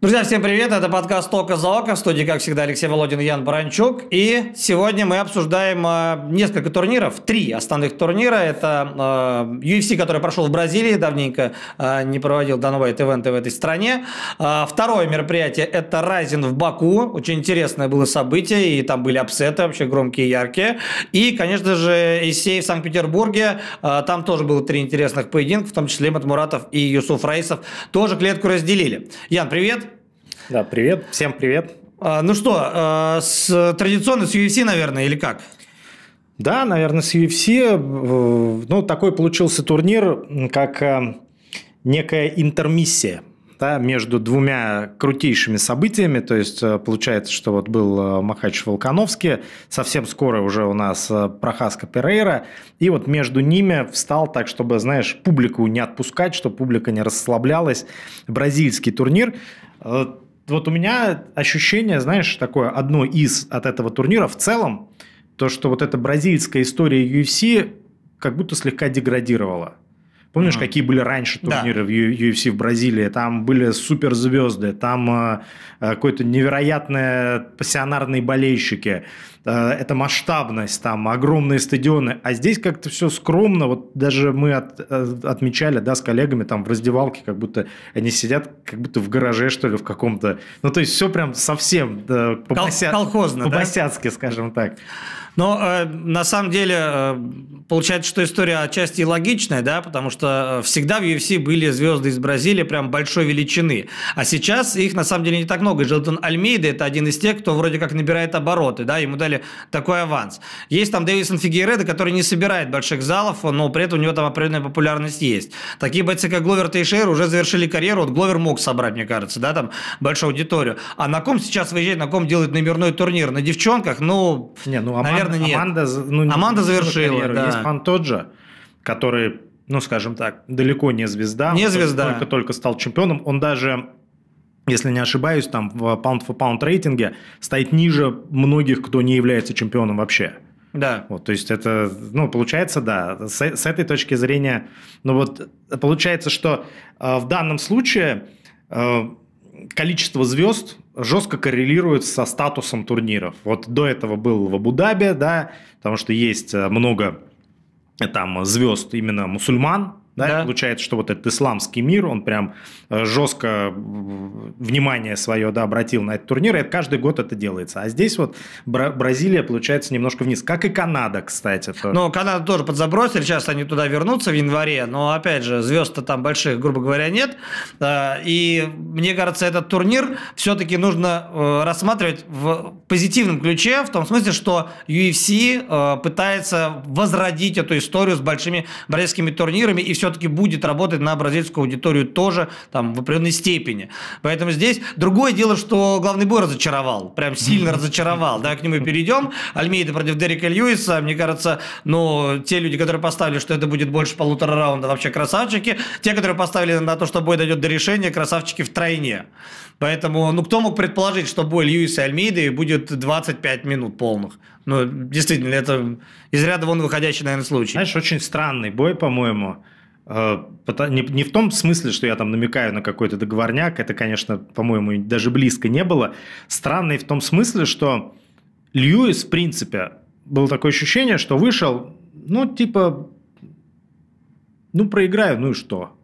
Друзья, всем привет! Это подкаст «Тока за око». В студии, как всегда, Алексей Володин и Ян Баранчук. И сегодня мы обсуждаем э, несколько турниров, три основных турнира. Это UFC, э, который прошел в Бразилии, давненько э, не проводил данного ивента в этой стране. Второе мероприятие – это Ryzen в Баку. Очень интересное было событие, и там были апсеты вообще громкие и яркие. И, конечно же, Исей в Санкт-Петербурге. Там тоже было три интересных поединка, в том числе Матмуратов и Юсуф Раисов Тоже клетку разделили. Ян, привет! Да, привет. Всем привет. А, ну что, э, с, традиционно с UFC, наверное, или как? Да, наверное, с UFC. Э, ну, такой получился турнир, как э, некая интермиссия да, между двумя крутейшими событиями. То есть э, получается, что вот был Махач Волконовский, совсем скоро уже у нас Прохаска Перейра, и вот между ними встал так, чтобы, знаешь, публику не отпускать, чтобы публика не расслаблялась. Бразильский турнир вот у меня ощущение, знаешь, такое одно из от этого турнира в целом, то, что вот эта бразильская история UFC как будто слегка деградировала. Помнишь, mm-hmm. какие были раньше турниры да. в UFC в Бразилии? Там были суперзвезды, там э, э какой-то невероятные пассионарные болельщики. Э, это масштабность, там огромные стадионы. А здесь как-то все скромно. Вот даже мы от, э, отмечали, да, с коллегами там в раздевалке, как будто они сидят, как будто в гараже, что ли, в каком-то. Ну, то есть все прям совсем да, по Кол- колхозно, по да? скажем так. Но э, на самом деле э, получается, что история отчасти логичная, да, потому что э, всегда в UFC были звезды из Бразилии прям большой величины. А сейчас их на самом деле не так много. Желтон Альмейда – это один из тех, кто вроде как набирает обороты, да, ему дали такой аванс. Есть там Дэвисон Фигейреда, который не собирает больших залов, но при этом у него там определенная популярность есть. Такие бойцы, как Гловер Тейшер, уже завершили карьеру. Вот Гловер мог собрать, мне кажется, да, там большую аудиторию. А на ком сейчас выезжает, на ком делает номерной турнир? На девчонках? Ну, не, ну Аманда, наверное, наверное, нет. Аманда, ну, Аманда завершила, да. Есть Пантоджа, который, ну, скажем так, далеко не звезда. Не звезда. Только-только стал чемпионом. Он даже если не ошибаюсь, там в pound for pound рейтинге стоит ниже многих, кто не является чемпионом вообще. Да. Вот, то есть это, ну, получается, да, с, с этой точки зрения, ну вот, получается, что э, в данном случае э, количество звезд жестко коррелирует со статусом турниров. Вот до этого был в Абу-Даби, да, потому что есть э, много э, там звезд именно мусульман, да? Да. Получается, что вот этот исламский мир, он прям э, жестко э, внимание свое да, обратил на этот турнир, и каждый год это делается. А здесь вот Бразилия, получается, немножко вниз. Как и Канада, кстати. Тоже. Ну, Канада тоже подзабросили, сейчас они туда вернутся в январе, но, опять же, звезд-то там больших, грубо говоря, нет. Э, и мне кажется, этот турнир все-таки нужно рассматривать в позитивном ключе, в том смысле, что UFC пытается возродить эту историю с большими бразильскими турнирами и все все-таки будет работать на бразильскую аудиторию тоже там, в определенной степени. Поэтому здесь другое дело, что главный бой разочаровал, прям сильно разочаровал. Да, к нему перейдем. Альмейда против Дерека Льюиса, мне кажется, ну, те люди, которые поставили, что это будет больше полутора раунда, вообще красавчики. Те, которые поставили на то, что бой дойдет до решения, красавчики в тройне. Поэтому, ну, кто мог предположить, что бой Льюиса и Альмейды будет 25 минут полных? Ну, действительно, это из ряда вон выходящий, наверное, случай. Знаешь, очень странный бой, по-моему. Э, не в том смысле, что я там намекаю на какой-то договорняк, это, конечно, по-моему, даже близко не было. Странный в том смысле, что Льюис, в принципе, было такое ощущение, что вышел, ну, типа, ну, проиграю, ну и что?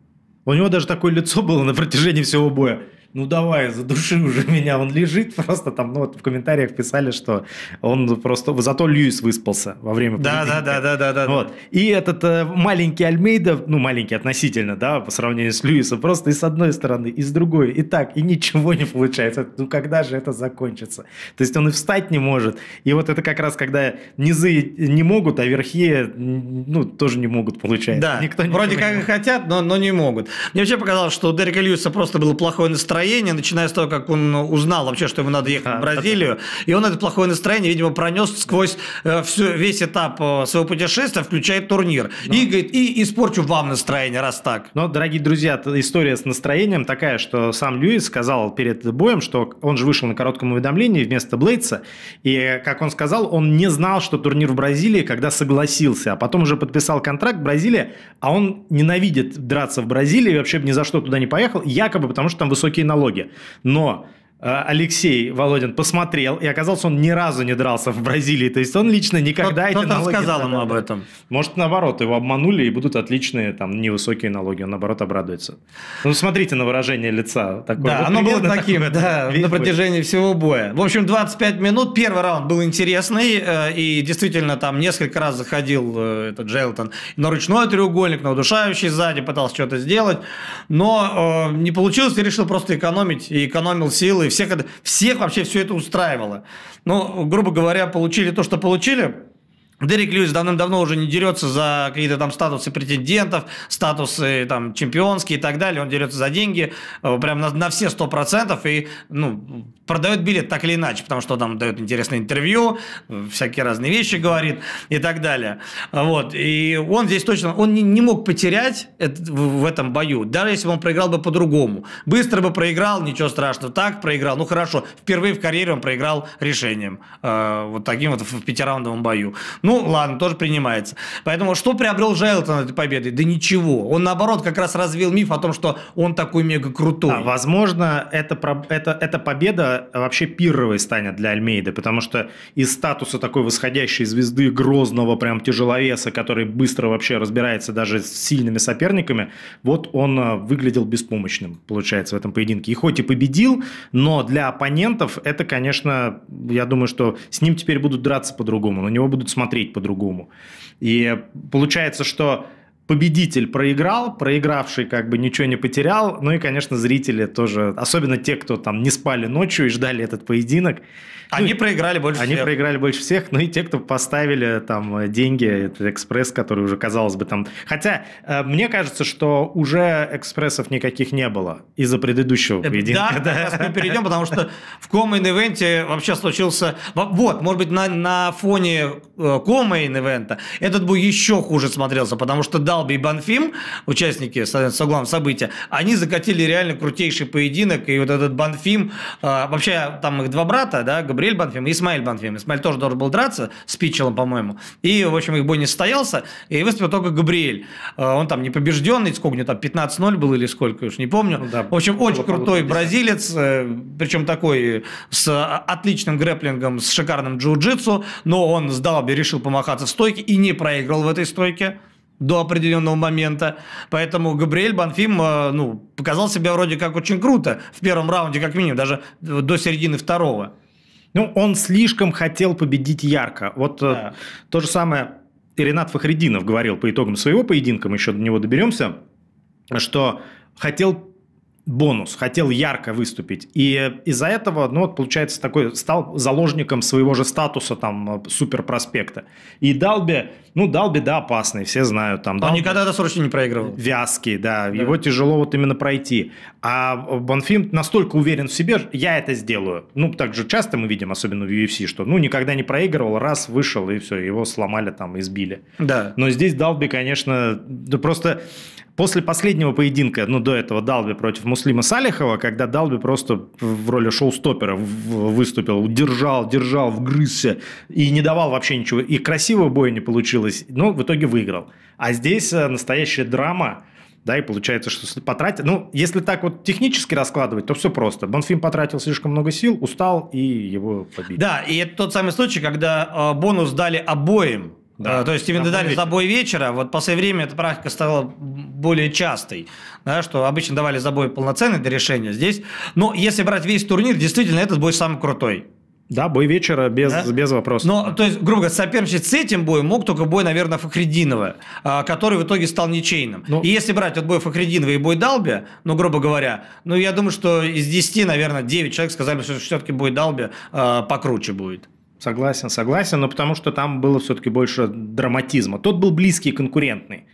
У него даже такое лицо было на протяжении всего боя ну давай, задуши уже меня, он лежит просто там, ну вот в комментариях писали, что он просто, зато Льюис выспался во время да, да, да, да, да, да. Вот. И этот э, маленький Альмейда, ну маленький относительно, да, по сравнению с Льюисом, просто и с одной стороны, и с другой, и так, и ничего не получается. Ну когда же это закончится? То есть он и встать не может. И вот это как раз, когда низы не могут, а верхи, ну, тоже не могут, получается. Да, Никто вроде как и хотят, но, но не могут. Мне вообще показалось, что у Дерека Льюиса просто было плохое настроение, настроение, начиная с того, как он узнал вообще, что ему надо ехать в Бразилию. И он это плохое настроение, видимо, пронес сквозь э, всю, весь этап э, своего путешествия, включая турнир. Но... Ну. И говорит, и испорчу вам настроение, раз так. Но, дорогие друзья, история с настроением такая, что сам Льюис сказал перед боем, что он же вышел на коротком уведомлении вместо Блейдса. И, как он сказал, он не знал, что турнир в Бразилии, когда согласился. А потом уже подписал контракт в Бразилия, а он ненавидит драться в Бразилии, вообще ни за что туда не поехал, якобы потому, что там высокие налоги налоги. Но Э, Алексей Володин посмотрел, и оказалось, он ни разу не дрался в Бразилии. То есть он лично никогда кто, эти кто налоги... сказал ему об этом? Может, наоборот, его обманули, и будут отличные там невысокие налоги. Он, наоборот, обрадуется. Ну, смотрите на выражение лица. Такое. Да, вот оно было таким, такой, да, на протяжении всего боя. В общем, 25 минут. Первый раунд был интересный, э, и действительно там несколько раз заходил э, этот Джейлтон на ручной треугольник, на удушающий сзади, пытался что-то сделать, но не получилось, и решил просто экономить, и экономил силы, и всех, всех вообще все это устраивало. но ну, грубо говоря, получили то, что получили, Дерек Льюис давным-давно уже не дерется за какие-то там статусы претендентов, статусы там чемпионские и так далее. Он дерется за деньги э, прям на, на все процентов и ну, продает билет так или иначе, потому что там дает интересное интервью, всякие разные вещи говорит и так далее. Вот. И он здесь точно, он не, не мог потерять это, в, в этом бою, даже если бы он проиграл бы по-другому. Быстро бы проиграл, ничего страшного, так проиграл, ну хорошо. Впервые в карьере он проиграл решением, э, вот таким вот в пятираундовом бою. Ну, ладно, тоже принимается. Поэтому что приобрел Джайлтон этой победой? Да ничего. Он, наоборот, как раз развил миф о том, что он такой мега крутой. А, возможно, эта, эта, эта победа вообще пирровой станет для Альмейда, потому что из статуса такой восходящей звезды, грозного прям тяжеловеса, который быстро вообще разбирается даже с сильными соперниками, вот он э, выглядел беспомощным, получается, в этом поединке. И хоть и победил, но для оппонентов это, конечно, я думаю, что с ним теперь будут драться по-другому, на него будут смотреть смотреть по-другому. И получается, что победитель проиграл, проигравший как бы ничего не потерял, ну и, конечно, зрители тоже, особенно те, кто там не спали ночью и ждали этот поединок. Ну они ну, проиграли больше они всех. Они проиграли больше всех, ну и те, кто поставили там деньги, этот экспресс, который уже, казалось бы, там... Хотя, э, мне кажется, что уже экспрессов никаких не было из-за предыдущего э, поединка. Да, да. мы перейдем, потому что в комейн-ивенте вообще случился... Вот, может быть, на, на фоне э, комейн-ивента этот бы еще хуже смотрелся, потому что, да, Далби и Банфим, участники соглам события, они закатили реально крутейший поединок. И вот этот Банфим, а, вообще там их два брата, да, Габриэль Банфим и Исмаиль Банфим. Исмаиль тоже должен был драться с Питчелом, по-моему. И, в общем, их бой не состоялся, и выступил только Габриэль. А, он там непобежденный, сколько у него там, 15-0 был или сколько, уж не помню. Ну да, в общем, очень крутой бразилец, э, причем такой с а, отличным грэплингом, с шикарным джиу-джитсу, но он с Далби решил помахаться в стойке и не проиграл в этой стойке до определенного момента. Поэтому Габриэль Банфим э, ну, показал себя вроде как очень круто в первом раунде, как минимум, даже до середины второго. Ну, он слишком хотел победить ярко. Вот э, да. то же самое и Ренат Фахридинов говорил по итогам своего поединка, мы еще до него доберемся, что хотел бонус, хотел ярко выступить. И из-за этого, ну вот получается, такой стал заложником своего же статуса там э, суперпроспекта И Далби, ну Далби, да, опасный, все знают. Там, Он Далби, никогда досрочно не проигрывал. Вязкий, да, да, его тяжело вот именно пройти. А Бонфим настолько уверен в себе, я это сделаю. Ну так же часто мы видим, особенно в UFC, что ну никогда не проигрывал, раз вышел и все, его сломали там, избили. Да. Но здесь Далби, конечно, да просто после последнего поединка, ну до этого Далби против Муслима Салихова, когда Далби просто в роли шоу-стопера выступил, удержал, держал, вгрызся и не давал вообще ничего. И красивого боя не получилось, но в итоге выиграл. А здесь э, настоящая драма, да, и получается, что потратил... Ну, если так вот технически раскладывать, то все просто. Бонфим потратил слишком много сил, устал, и его побили. Да, и это тот самый случай, когда э, бонус дали обоим да, а, то есть тебе дали забой вечера, вот в последнее время эта практика стала более частой, да, что обычно давали забой полноценный до решения здесь. Но если брать весь турнир, действительно этот бой самый крутой. Да, бой вечера без, да? без вопросов. Но, то есть, грубо говоря, соперничать с этим боем мог только бой, наверное, Фахрединова, а, который в итоге стал ничейным. Ну, и если брать от бой Фахрединова и бой Далби, ну, грубо говоря, ну, я думаю, что из 10, наверное, 9 человек сказали, что все-таки бой Далби э, а, покруче будет. Согласен, согласен, но потому что там было все-таки больше драматизма. Тот был близкий и конкурентный.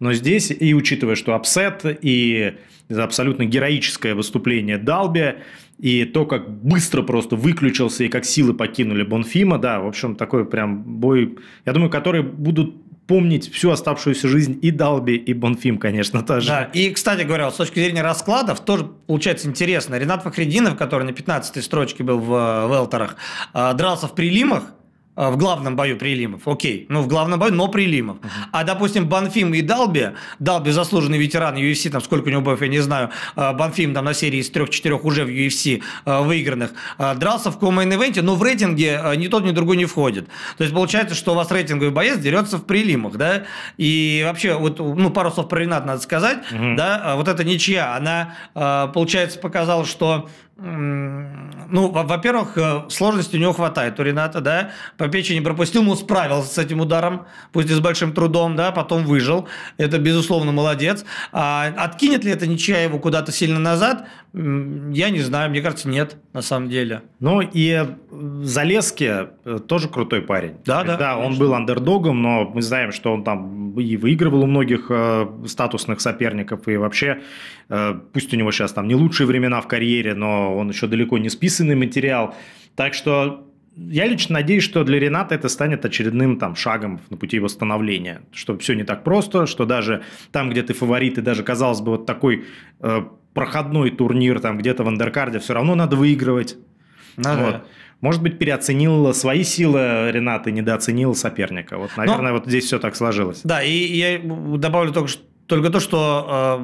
Но здесь, и учитывая, что апсет, и абсолютно героическое выступление Далби, и то, как быстро просто выключился, и как силы покинули Бонфима, да, в общем, такой прям бой, я думаю, который будут вспомнить всю оставшуюся жизнь и Далби, и Бонфим, конечно, тоже. Да, и, кстати говоря, с точки зрения раскладов, тоже получается интересно. Ренат Фахридинов, который на 15-й строчке был в э, Велтерах, э, дрался в прилимах, Э, в главном бою Прилимов, окей, ну в главном бою, но Прилимов. Uh-huh. А, допустим, Банфим и Далби, Далби заслуженный ветеран UFC, там сколько у него боев, я не знаю, э, Банфим там на серии из трех-четырех уже в UFC э, выигранных, дрался в комейн-ивенте, но в рейтинге ни тот, ни другой не входит. То есть получается, что у вас рейтинговый боец дерется в Прилимах, да, и вообще, вот, ну, пару слов про Ренат надо сказать, uh-huh. да, вот эта ничья, она, получается, показала, что ну, во-первых, э, сложности у него хватает у Рената, да, по печени пропустил, но справился с этим ударом, пусть и с большим трудом, да, потом выжил, это, безусловно, молодец. А откинет ли это ничья его куда-то сильно назад, я не знаю, мне кажется, нет, на самом деле. Ну, и э, Залески э, тоже крутой парень. Да, да. Да, он был андердогом, но мы знаем, что он там и выигрывал у многих э, статусных соперников, и вообще, э, пусть у него сейчас там не лучшие времена в карьере, но он еще далеко не списанный материал. Так что я лично надеюсь, что для Рената это станет очередным там шагом на пути его становления, что все не так просто, что даже там, где ты фаворит, и даже, казалось бы, вот такой э, проходной турнир там где-то в андеркарде, все равно надо выигрывать. Надо. Вот может быть, переоценил свои силы Ренат и недооценил соперника. Вот, наверное, Но, вот здесь все так сложилось. Да, и я добавлю только, только то, что, э,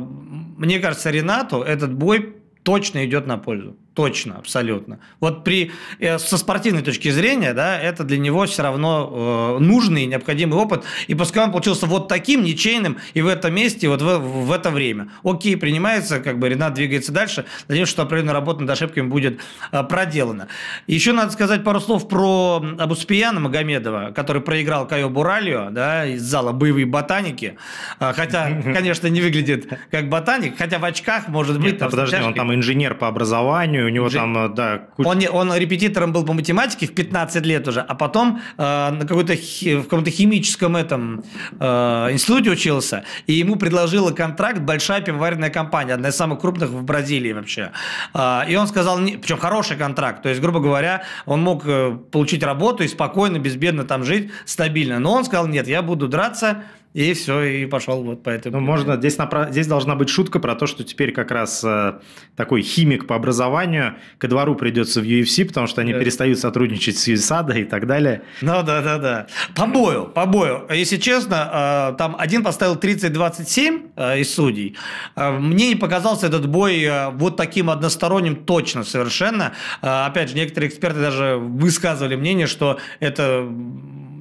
мне кажется, Ренату этот бой точно идет на пользу точно, абсолютно. Вот при, э, со спортивной точки зрения, да, это для него все равно э, нужный и необходимый опыт. И пускай он получился вот таким, ничейным, и в этом месте, вот в, в это время. Окей, принимается, как бы Ренат двигается дальше. Надеюсь, что определенная работа над ошибками будет э, проделана. Еще надо сказать пару слов про Абуспияна Магомедова, который проиграл Кайо Буралио да, из зала «Боевые ботаники». Э, хотя, конечно, не выглядит как ботаник, хотя в очках, может быть... Нет, ну там, подожди, он там инженер по образованию, у него Жи... там, э, да, куча... он, он репетитором был по математике в 15 лет уже, а потом э, на какой-то хи... в каком-то химическом этом э, институте учился, и ему предложила контракт большая пивоваренная компания, одна из самых крупных в Бразилии вообще. Э, и он сказал, не... причем хороший контракт, то есть, грубо говоря, он мог э, получить работу и спокойно, безбедно там жить, стабильно. Но он сказал, нет, я буду драться и все, и пошел вот по этому. Ну, можно, здесь, напра... здесь должна быть шутка про то, что теперь как раз э, такой химик по образованию ко двору придется в UFC, потому что они да. перестают сотрудничать с USADA а и так далее. Ну, да, да, да. По бою, по бою. Если честно, э, там один поставил 30-27 э, из судей. Э, мне не показался этот бой э, вот таким односторонним точно совершенно. Э, опять же, некоторые эксперты даже высказывали мнение, что это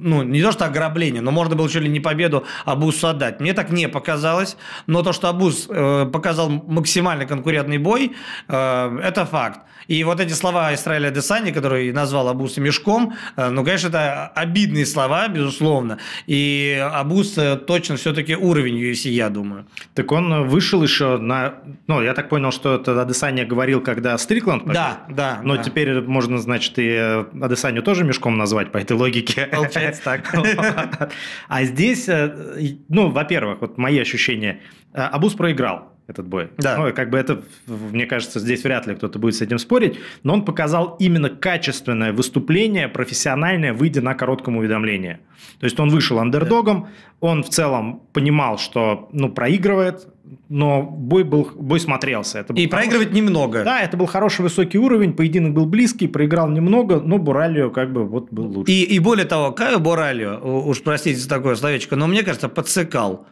ну, не то что ограбление, но можно было чуть ли не победу Абусу отдать. Мне так не показалось, но то, что Абус э, показал максимально конкурентный бой, э, это факт. И вот эти слова Израиля Десани, который назвал Абуса мешком, э, ну, конечно, это обидные слова, безусловно. И Абус точно все-таки уровень UFC, я думаю. Так он вышел еще на... Ну, я так понял, что это Адесания говорил, когда Стрикланд победил. Да, да. Но да. теперь можно, значит, и Адесанию тоже мешком назвать по этой логике. Получается нет такого. А здесь, э, ну, во-первых, вот мои ощущения, э, Абус проиграл этот бой. Да. Ну, как бы это, мне кажется, здесь вряд ли кто-то будет с этим спорить, но он показал именно качественное выступление, профессиональное, выйдя на коротком уведомлении. То есть он вышел андердогом, да. он в целом понимал, что, ну, проигрывает, но бой был, бой смотрелся. Это был и хороший, проигрывать немного. Да, это был хороший высокий уровень, поединок был близкий, проиграл немного, но Буралио как бы вот был лучше. И, и более того, Кайо Буралио, уж простите за такое словечко, но мне кажется, подсыкал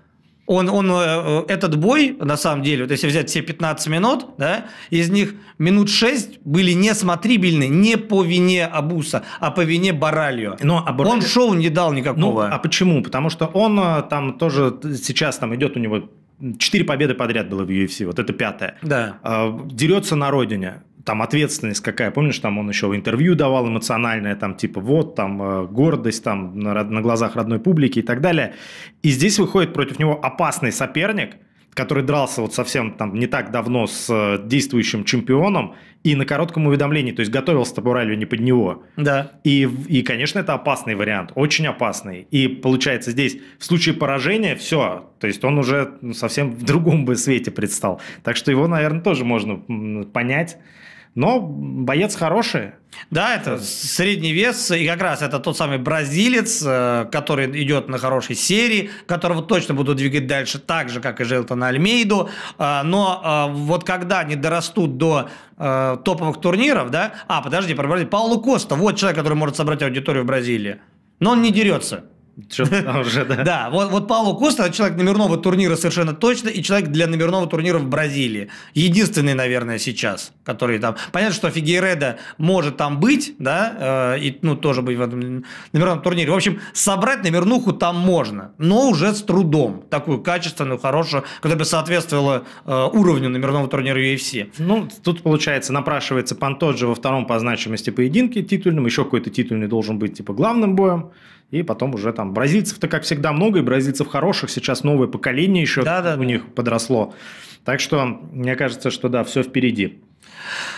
он, он, э, э, этот бой, на самом деле, вот если взять все 15 минут, да, из них минут 6 были несмотрибельны не по вине Абуса, а по вине Баралью. Но, а Он шоу не дал никакого. Ну, а почему? Потому что он э, там тоже сейчас там идет у него Четыре победы подряд было в UFC, вот это пятая. Да. А, дерется на родине там ответственность какая, помнишь, там он еще интервью давал эмоциональное, там типа вот, там э, гордость, там на, на глазах родной публики и так далее. И здесь выходит против него опасный соперник, который дрался вот совсем там не так давно с э, действующим чемпионом и на коротком уведомлении, то есть готовился Табуралью не под него. Да. И, и, конечно, это опасный вариант, очень опасный. И получается здесь в случае поражения все, то есть он уже совсем в другом бы свете предстал. Так что его, наверное, тоже можно понять. Но боец хороший. Да, это средний вес, и как раз это тот самый бразилец, э, который идет на хорошей серии, которого точно буду двигать дальше так же, как и Желтона Альмейду. Э, но э, вот когда они дорастут до топовых турниров, да... А, подожди, про Бразилию. Паулу Коста, вот человек, который может собрать аудиторию в Бразилии. Но он не дерется уже, да. да, вот, вот Пауло Коста – человек номерного турнира совершенно точно, и человек для номерного турнира в Бразилии. Единственный, наверное, сейчас, который там… Понятно, что Фигейреда может там быть, да, э, и, ну, тоже быть в этом номерном турнире. В общем, собрать номернуху там можно, но уже с трудом. Такую качественную, хорошую, которая бы соответствовала э, уровню номерного турнира UFC. Ну, тут, получается, напрашивается Пантоджи во втором по значимости поединке титульным, еще какой-то титульный должен быть, типа, главным боем и потом уже там бразильцев-то, как всегда, много, и бразильцев хороших, сейчас новое поколение еще да, да, у да. них подросло. Так что, мне кажется, что да, все впереди.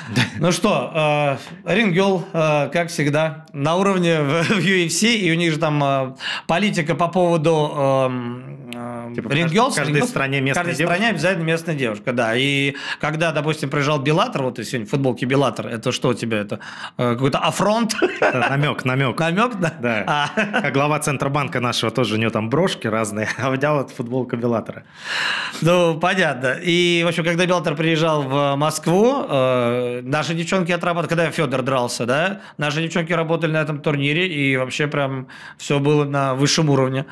Ну что, Рингел, э, э, как всегда, на уровне в UFC, и у них же там э, политика по поводу эм, типа, Рингелс. В каждой стране местная каждой девушка. стране обязательно местная девушка, да. И когда, допустим, приезжал Белатор, вот ты сегодня в футболке Белатор, это что у тебя? Это какой-то афронт? Это намек, намек. Намек, да? Да. А. Как глава Центробанка нашего тоже, у него там брошки разные, а у меня вот футболка Белатора. Ну, понятно. И, в общем, когда Белатор приезжал в Москву, Э, наши девчонки отрабатывали, когда Федор дрался, да, наши девчонки работали на этом турнире, и вообще прям все было на высшем уровне.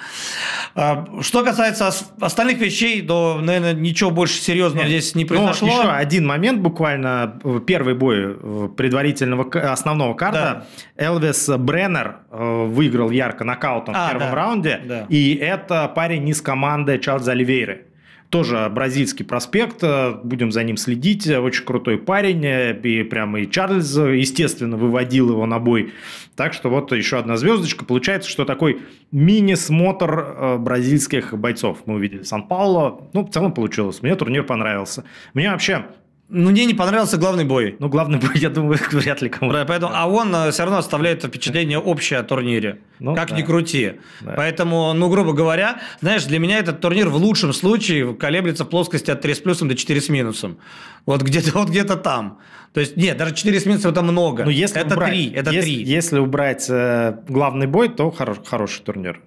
А, что касается остальных вещей, то, наверное, ничего больше серьезного Нет. здесь не ну, произошло. Но еще один момент буквально, первый бой э, предварительного основного карта. Да. Элвис Бреннер э, выиграл ярко нокаутом а, в первом да. раунде, да. и это парень из команды Чарльза Оливейры. Тоже бразильский проспект, э, будем за ним следить. Очень крутой парень, э, и прямо и Чарльз, э, естественно, выводил его на бой. Так что вот еще одна звездочка. Получается, что такой мини-смотр бразильских бойцов. Мы увидели Сан-Пауло. Ну, в целом получилось. Мне турнир понравился. Мне вообще ну, мне не понравился главный бой. Ну, главный бой, я думаю, вряд ли кому. Да, поэтому, А он э, все равно оставляет впечатление общее о турнире. Ну, как да. ни крути. Да. Поэтому, ну, грубо говоря, знаешь, для меня этот турнир в лучшем случае колеблется в плоскости от 3 с плюсом до 4 с минусом. Вот где-то вот где то там. То есть, нет, даже 4 с минусом это много. Но ну, если это убрать, 3, это если, 3. Если убрать э, главный бой, то хор- хороший турнир.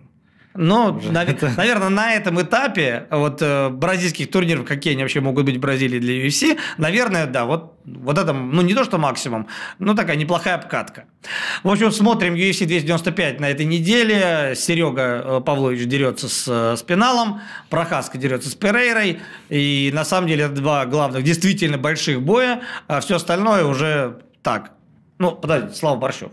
Но, наверное, на этом этапе вот э, бразильских турниров, какие они вообще могут быть в Бразилии для UFC, наверное, да, вот, вот это, ну, не то, что максимум, но такая неплохая обкатка. В общем, смотрим UFC 295 на этой неделе. Серега э, Павлович дерется с э, Спиналом, Прохаска дерется с Перейрой. И, на самом деле, два главных, действительно больших боя. А все остальное уже так. Ну, подожди, Слава Борщев.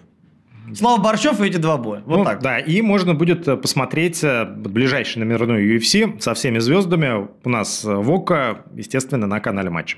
Слава Борщев и эти два боя. Вот ну, так. Да, и можно будет э, посмотреть э, ближайший номерной UFC со всеми звездами. У нас э, Вока, естественно, на канале матча.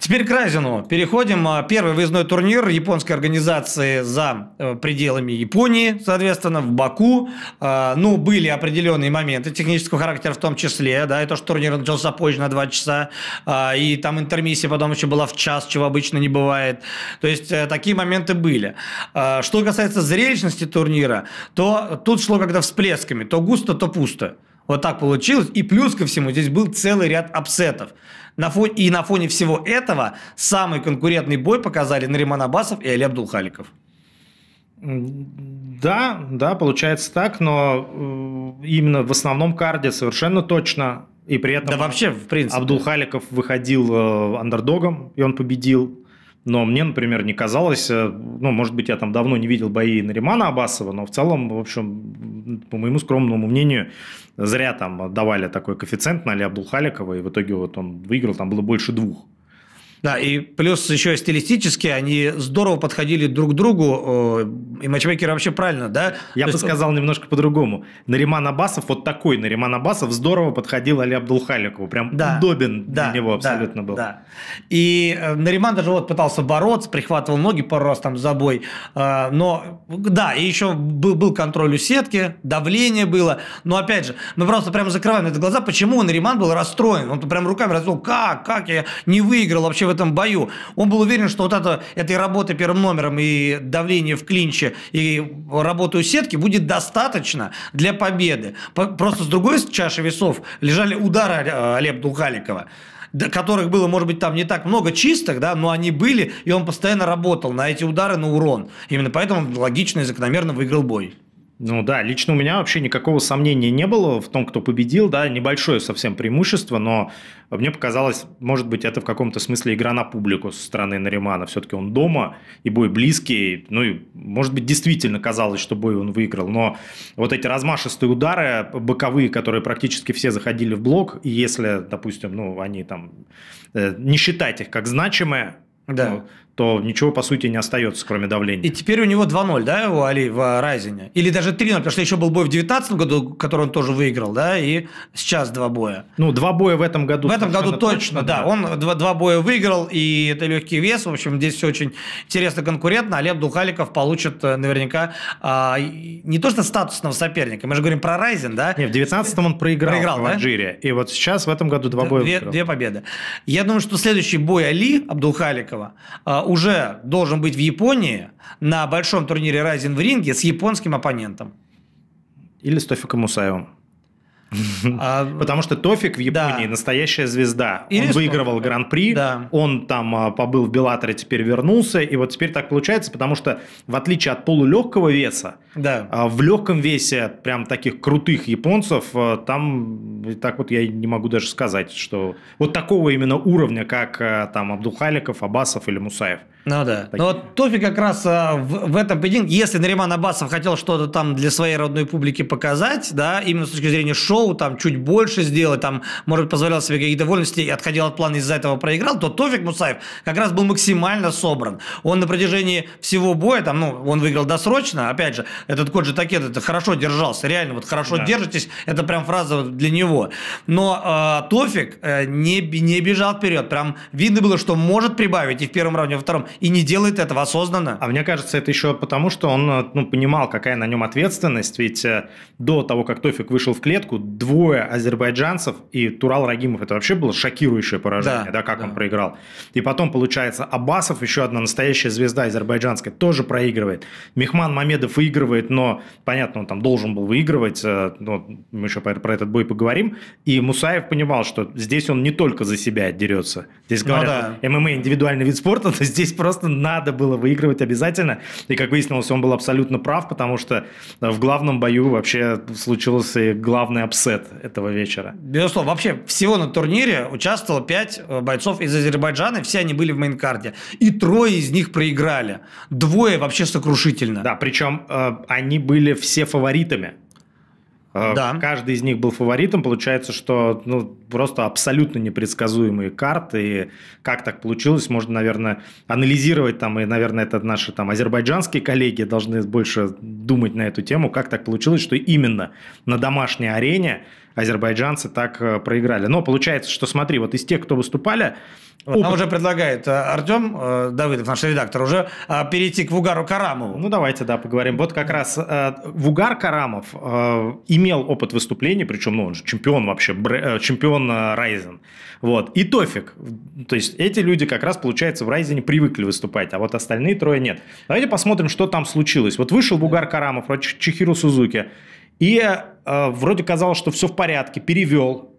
Теперь к Разину. Переходим. А, первый выездной турнир японской организации за э, пределами Японии, соответственно, в Баку. А, ну, были определенные моменты технического характера в том числе, да, это что турнир начался позже на 2 часа, а, и там интермиссия потом еще была в час, чего обычно не бывает. То есть, э, такие моменты были. Что касается зрелищности турнира, то тут шло когда всплесками, то густо, то пусто. Вот так получилось. И плюс ко всему, здесь был целый ряд апсетов. На фоне, и на фоне всего этого самый конкурентный бой показали Нариман Абасов и Али Абдулхаликов. Да, да, получается так, но э, именно в основном карде совершенно точно и при этом да вообще, в принципе. Абдулхаликов выходил э, андердогом, и он победил. Но мне, например, не казалось, э, ну, может быть, я там давно не видел бои Наримана Абасова, но в целом, в общем, по моему скромному мнению, зря там давали такой коэффициент на Али Абдулхаликова, и в итоге вот он выиграл, там было больше двух. Да, и плюс еще стилистически они здорово подходили друг к другу, э, и матчмейкеры вообще правильно, да? Я То бы есть... сказал немножко по-другому. Нариман Абасов, вот такой Нариман Абасов, здорово подходил Али Абдулхаликову, прям да, удобен да, для него абсолютно да, был. Да. И э, Нариман даже вот пытался бороться, прихватывал ноги пару раз там за бой, э, но да, и еще был, был контроль у сетки, давление было, но опять же, мы просто прямо закрываем это глаза, почему Нариман был расстроен, он прям руками развел, как, как я не выиграл вообще в этом бою, он был уверен, что вот это, этой работы первым номером и давление в клинче и работы у сетки будет достаточно для победы. Просто с другой чаши весов лежали удары э, Олег Духаликова которых было, может быть, там не так много чистых, да, но они были, и он постоянно работал на эти удары, на урон. Именно поэтому логично и закономерно выиграл бой. Ну да, лично у меня вообще никакого сомнения не было в том, кто победил, да, небольшое совсем преимущество, но мне показалось, может быть, это в каком-то смысле игра на публику со стороны Наримана, все-таки он дома, и бой близкий, ну и, может быть, действительно казалось, что бой он выиграл, но вот эти размашистые удары боковые, которые практически все заходили в блок, и если, допустим, ну, они там, э, не считать их как значимые, да. Ну, то ничего, по сути, не остается, кроме давления. И теперь у него 2-0, да, у Али в Райзене? Или даже 3-0, потому что еще был бой в 2019 году, который он тоже выиграл, да, и сейчас два боя. Ну, два боя в этом году. В этом году точно, точно да. да. Он два, два боя выиграл, и это легкий вес. В общем, здесь все очень интересно конкурентно. Али Абдулхаликов получит э, наверняка а, не то что статусного соперника, мы же говорим про Райзен, да? Не, в 19 он проиграл, проиграл в Аджире. Да? И вот сейчас в этом году два боя две, выиграл. Две победы. Я думаю, что следующий бой Али Абдулхаликова а, а, уже должен быть в Японии на большом турнире Райзен в ринге с японским оппонентом. Или с Тофиком Мусаевым. А, потому что Тофик в Японии настоящая звезда. Он выигрывал гран-при, он там а, побыл в Беллаторе, теперь вернулся, и вот теперь так получается, потому что в отличие от полулегкого веса, а, в легком весе прям таких крутых японцев, там так вот я не могу даже сказать, что вот такого именно уровня, как там Абдухаликов, Абасов или Мусаев. Ну да. Ну Пойти. Но вот Тофи как раз а, в, в этом поединке, если Нариман Абасов хотел что-то там для своей родной публики показать, да, именно с точки зрения шоу, там чуть больше сделать, там, может быть, позволял себе какие-то вольности и отходил от плана из-за этого проиграл, то Тофик Мусаев как раз был максимально собран. Он на протяжении всего боя, там, ну, он выиграл досрочно, опять же, этот кот же Такет это хорошо держался, реально, вот хорошо да. держитесь, это прям фраза для него. Но э, Тофик э, не, не бежал вперед, прям видно было, что может прибавить и в первом раунде, и во втором и не делает этого осознанно. А мне кажется, это еще потому, что он э, ну, понимал, какая на нем ответственность. Ведь э, до того, как Тофик вышел в клетку, двое азербайджанцев и Турал Рагимов, это вообще было шокирующее поражение, да, да как да. он проиграл. И потом, получается, Аббасов, еще одна настоящая звезда азербайджанская, тоже проигрывает. Мехман Мамедов выигрывает, но, понятно, он там должен был выигрывать, э, но мы еще про этот бой поговорим. И Мусаев понимал, что здесь он не только за себя дерется. Здесь ну говорят, ну, да. ММА индивидуальный вид спорта, но здесь просто надо было выигрывать обязательно. И, как выяснилось, он был абсолютно прав, потому что э, в главном бою вообще случился главный апсет этого вечера. Безусловно. Вообще всего на турнире участвовало 5 э, бойцов из Азербайджана, все они были в мейнкарде. И трое из них проиграли. Двое вообще сокрушительно. Да, причем э, они были все фаворитами. Э, да. Каждый из них был фаворитом. Получается, что ну, просто абсолютно непредсказуемые карты. И как так получилось, можно, наверное, анализировать там. И, наверное, это наши там азербайджанские коллеги должны больше думать на эту тему. Как так получилось, что именно на домашней арене азербайджанцы так э, проиграли. Но получается, что смотри, вот из тех, кто выступали, вот, нам уже предлагает э, Артем э, Давыдов, наш редактор, уже э, перейти к Вугару Карамову. Ну, давайте, да, поговорим. Вот как раз Вугар Карамов имел опыт выступления, причем, ну, он же чемпион вообще, чемпион Райзен. Вот. И Тофик. То есть эти люди как раз, получается, в Райзене привыкли выступать, а вот остальные трое нет. Давайте посмотрим, что там случилось. Вот вышел Вугар Карамов, Чехиру Сузуки, и э, вроде казалось, что все в порядке, перевел,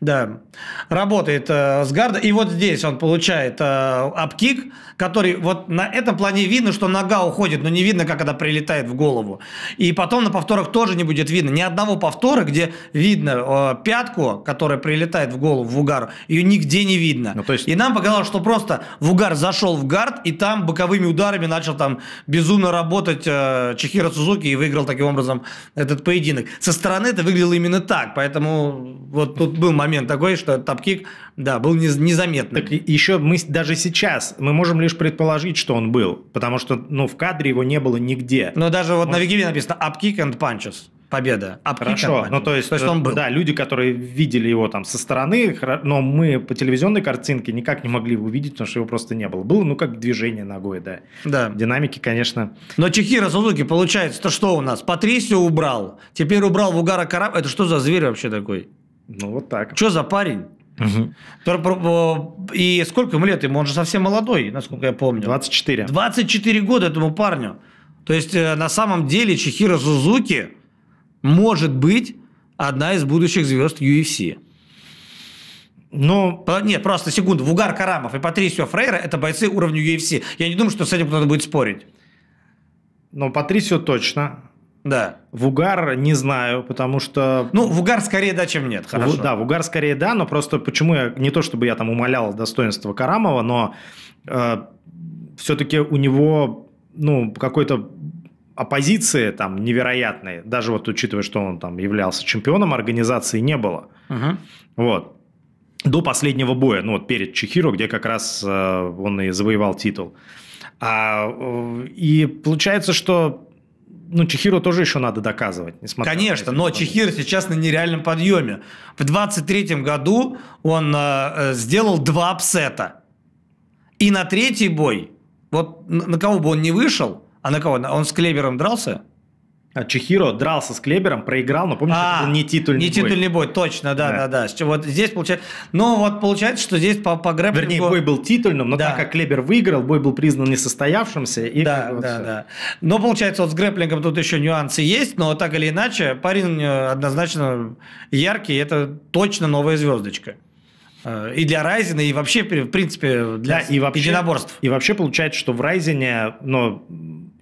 да, работает э, с гарда. И вот здесь он получает э, апкик, который вот на этом плане видно, что нога уходит, но не видно, как она прилетает в голову. И потом на повторах тоже не будет видно. Ни одного повтора, где видно э, пятку, которая прилетает в голову, в угар, ее нигде не видно. Ну, то есть... И нам показалось, что просто в угар зашел в гард, и там боковыми ударами начал там безумно работать э, Чехира Сузуки и выиграл таким образом этот поединок. Со стороны это выглядело именно так, поэтому вот тут был момент момент такой, что тапкик, да, был незаметным. Так еще мы даже сейчас, мы можем лишь предположить, что он был, потому что, ну, в кадре его не было нигде. Но даже вот Может... на Википедии написано "Апкик and punches» победа. А Хорошо, ну то есть, то есть э, он был. да, люди, которые видели его там со стороны, но мы по телевизионной картинке никак не могли его увидеть, потому что его просто не было. Было, ну как движение ногой, да. Да. Динамики, конечно. Но Чехира Сузуки, получается, то что у нас? Патрисио убрал, теперь убрал в угара Караб. Это что за зверь вообще такой? Ну, вот так. Что за парень? Угу. И сколько ему лет? Ему он же совсем молодой, насколько я помню. 24. 24 года этому парню. То есть, э, на самом деле, Чехира Сузуки может быть одна из будущих звезд UFC. Ну, нет, просто секунду. Вугар Карамов и Патрисио Фрейра – это бойцы уровня UFC. Я не думаю, что с этим кто-то будет спорить. Но ну, Патрисио точно. Да. В угар не знаю, потому что... Ну, в угар скорее да, чем нет, хорошо. В, да, в угар скорее да, но просто почему я... Не то, чтобы я там умолял достоинство Карамова, но э, все-таки у него, ну, какой-то оппозиции там невероятной, даже вот учитывая, что он там являлся чемпионом организации, не было. Угу. Вот. До последнего боя, ну вот перед Чехиро, где как раз э, он и завоевал титул. А, э, и получается, что ну, Чехиру тоже еще надо доказывать. Несмотря Конечно, на но Чехир сейчас на нереальном подъеме. В 23 году он э, э, сделал два апсета. И на третий бой, вот на кого бы он не вышел, а на кого? Он с Клевером дрался? А, Чехиро дрался с Клебером, проиграл, но помнишь, а, это был не титульный бой. Не титульный бой, точно, да, да, да. да. Вот здесь получается, ну вот получается, что здесь по, по грэплингу... Вернее, бой был титульным, но да. так как Клебер выиграл, бой был признан несостоявшимся. И да, вот да, все. да. Но получается, вот с грэплингом тут еще нюансы есть, но так или иначе, парень э, однозначно яркий, это точно новая звездочка. Э, и для Райзена, и вообще, в принципе, для да, и вообще, единоборств. И вообще получается, что в Райзене, ну,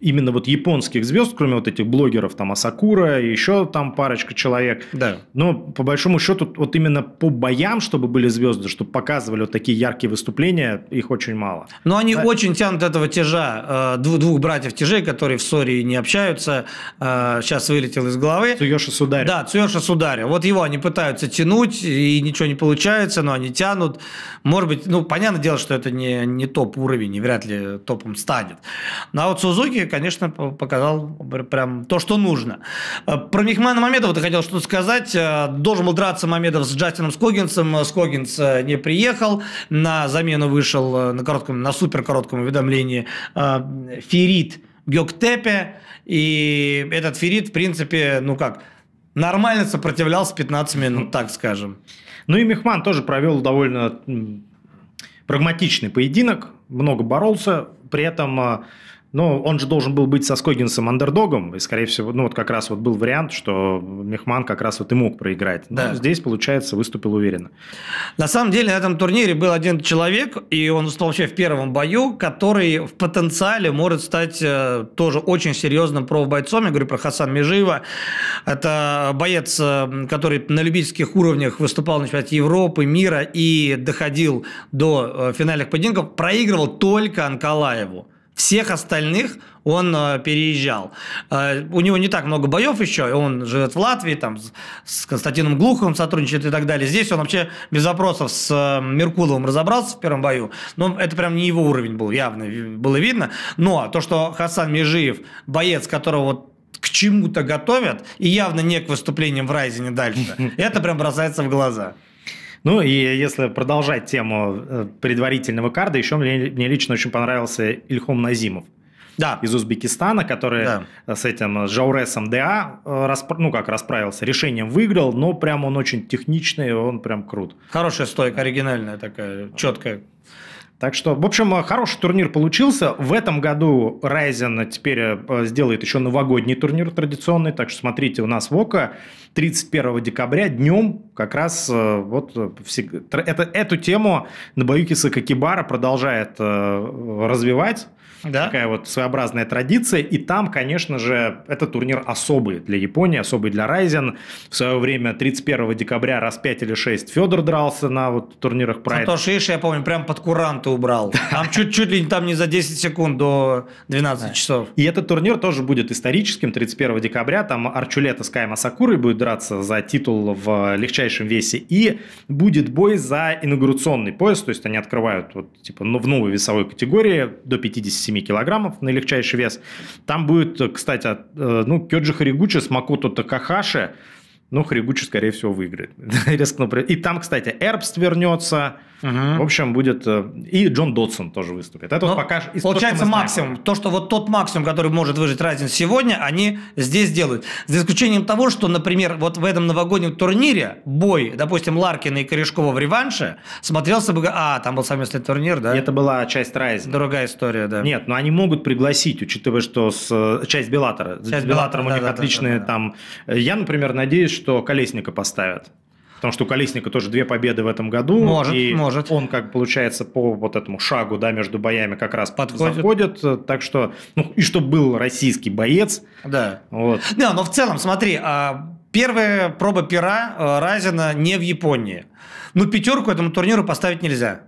именно вот японских звезд, кроме вот этих блогеров, там, Асакура, еще там парочка человек. Да. Но по большому счету вот именно по боям, чтобы были звезды, чтобы показывали вот такие яркие выступления, их очень мало. Но они да. очень тянут этого тяжа, э, двух, двух братьев тяжей, которые в ссоре не общаются, сейчас э, вылетел из головы. Цуёши Сударя. Да, Цуёши Сударя. Вот его они пытаются тянуть, и ничего не получается, но они тянут. Может быть, ну, понятное дело, что это не, не топ-уровень, и вряд ли топом станет. Но а вот Сузуки, конечно, показал прям то, что нужно. Э, про Мехмана Мамедова ты хотел что-то сказать. Э, должен был драться Мамедов с Джастином Скогинсом. Э, Скогинс не приехал. На замену вышел на, коротком, на супер коротком уведомлении Ферит Гёктепе. И этот Ферит, в принципе, ну как, нормально сопротивлялся 15 минут, так скажем. Ну и Мехман тоже провел довольно прагматичный поединок, много боролся, при этом но он же должен был быть со Скогинсом андердогом, и, скорее всего, ну вот как раз вот был вариант, что Мехман как раз вот и мог проиграть. Но да. здесь, получается, выступил уверенно. На самом деле на этом турнире был один человек, и он стал вообще в первом бою, который в потенциале может стать э, тоже очень серьезным профбойцом. Я говорю про Хасан Межиева. Это боец, э, который на любительских уровнях выступал на чемпионате Европы, мира и доходил до э, финальных поединков, проигрывал только Анкалаеву. Всех остальных он э, переезжал. Э, у него не так много боев еще, он живет в Латвии, там с Константином Глуховым сотрудничает и так далее. Здесь он вообще без вопросов с э, Меркуловым разобрался в первом бою, но ну, это прям не его уровень был, явно было видно. Но то, что Хасан Межиев, боец, которого вот к чему-то готовят, и явно не к выступлениям в Райзене дальше, это прям бросается в глаза. Ну и если продолжать тему э, предварительного карда, еще мне, мне лично очень понравился Ильхом Назимов да. из Узбекистана, который да. Э, с этим с э, Жауресом ДА распро... ну как расправился, решением выиграл, но прям он очень техничный, он прям крут. Хорошая стойка, оригинальная такая, четкая. Так что, в общем, э, хороший турнир получился. В этом году Ryzen теперь э, сделает еще новогодний турнир традиционный. Так что смотрите, у нас ВОКа 31 декабря днем как раз э, вот это, эту тему на Набаюкиса Кокибара продолжает развивать. Да. Такая вот своеобразная традиция. И там, конечно же, этот турнир особый для Японии, особый для Райзен. В свое время 31 декабря раз 5 или 6 Федор дрался на вот турнирах Pride. Сатоши Иши, я помню, прям под куранты убрал. Там чуть-чуть ли там не за 10 секунд до 12 часов. И этот турнир тоже будет историческим 31 декабря. Там Арчулета с Кайма Сакурой будет драться за титул в легчайшем весе. И будет бой за инаугурационный пояс. То есть они открывают вот, типа, ну, в новой весовой категории до 57 7 килограммов на легчайший вес. Там будет, кстати, э, ну, Кёджи Харигучи с Макото Такахаши, но ну, Харигучи, скорее всего, выиграет. Рискну. И там, кстати, Эрбст вернется, Угу. В общем, будет... Э, и Джон Додсон тоже выступит. Это Но вот ну, пока... Получается то, максимум. То, что вот тот максимум, который может выжить Райзен сегодня, они здесь делают. За исключением того, что, например, вот в этом новогоднем турнире бой, допустим, Ларкина и Корешкова в реванше смотрелся бы... А, там был совместный турнир, да? И это была часть Райзена. Другая история, да. Нет, но они могут пригласить, учитывая, что с... Э, часть Беллатора. Часть Беллатора да, у них да, отличные да, да. там... Я, например, надеюсь, что Колесника поставят потому что у Колесника тоже две победы в этом году. Может, и может. Он, как получается, по вот этому шагу да, между боями как раз подходит. заходит. Так что, ну, и чтобы был российский боец. Да. Вот. Да, но в целом, смотри, а, первая проба пера а, Разина не в Японии. Ну, пятерку этому турниру поставить нельзя.